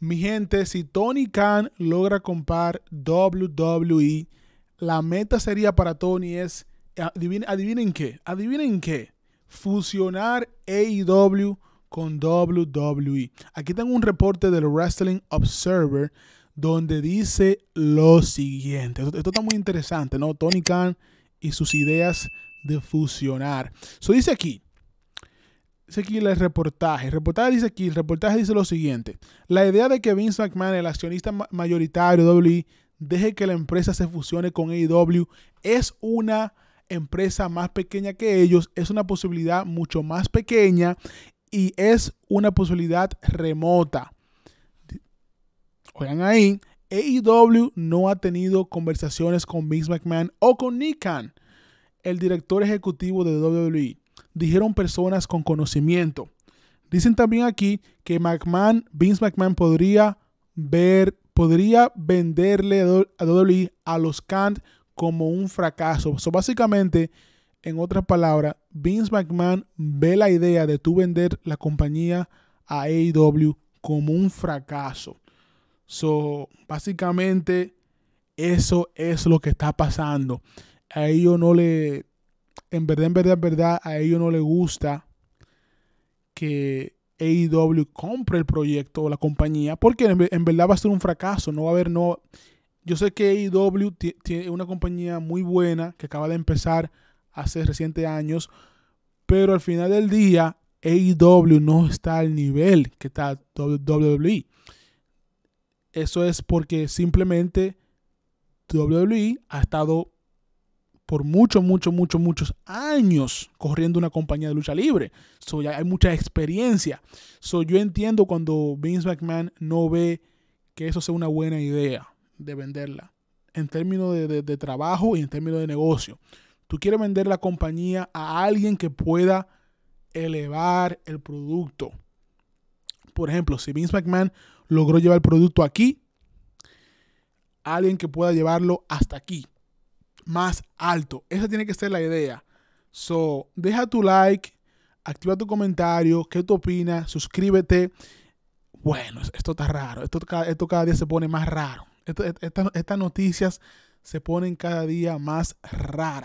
Mi gente, si Tony Khan logra comprar WWE, la meta sería para Tony es, eh, adivinen, qué, adivinen qué, fusionar AEW con WWE. Aquí tengo un reporte del Wrestling Observer donde dice lo siguiente. Esto, está muy interesante, ¿no? Tony Khan y sus ideas de fusionar. So dice aquí, dice aquí el reportaje. El reportaje dice aquí, el reportaje dice lo siguiente. La idea de que Vince McMahon, el accionista mayoritario de WWE, deje que la empresa se fusione con AEW es una empresa más pequeña que ellos, es una posibilidad mucho más pequeña y es una posibilidad remota. Oigan ahí, AEW no ha tenido conversaciones con Vince McMahon o con Nick el director ejecutivo de WWE dijeron personas con conocimiento. Dicen también aquí que McMahon, Vince McMahon podría ver, podría venderle a WWE a los Kant como un fracaso. básicamente, en otras palabras, Vince McMahon ve la idea de tú vender la compañía a AEW como un fracaso. So, básicamente, eso es lo que está pasando. A ellos no le en verdad, en verdad, en verdad, a ellos no les gusta que AEW compre el proyecto o la compañía, porque en, verdad va a ser un fracaso, no va a haber, no... Yo sé que AEW tiene una compañía muy buena que acaba de empezar hace recientes años, pero al final del día AEW no está al nivel que está WWE. Eso es porque simplemente WWE ha estado por muchos, muchos, muchos, muchos años corriendo una compañía de lucha libre. So, hay mucha experiencia. yo entiendo cuando Vince McMahon no ve que eso sea una buena idea de venderla. En términos de, de trabajo y en términos de negocio. Tú quieres vender la compañía a alguien que pueda elevar el producto. Por ejemplo, si Vince McMahon logró llevar el producto aquí, alguien que pueda llevarlo hasta aquí más alto. Esa tiene que ser la idea. So, deja tu like, activa tu comentario, qué tú opinas, suscríbete. Bueno, esto está raro, esto, esto cada día se pone más raro. E, estas noticias se ponen cada día más raras.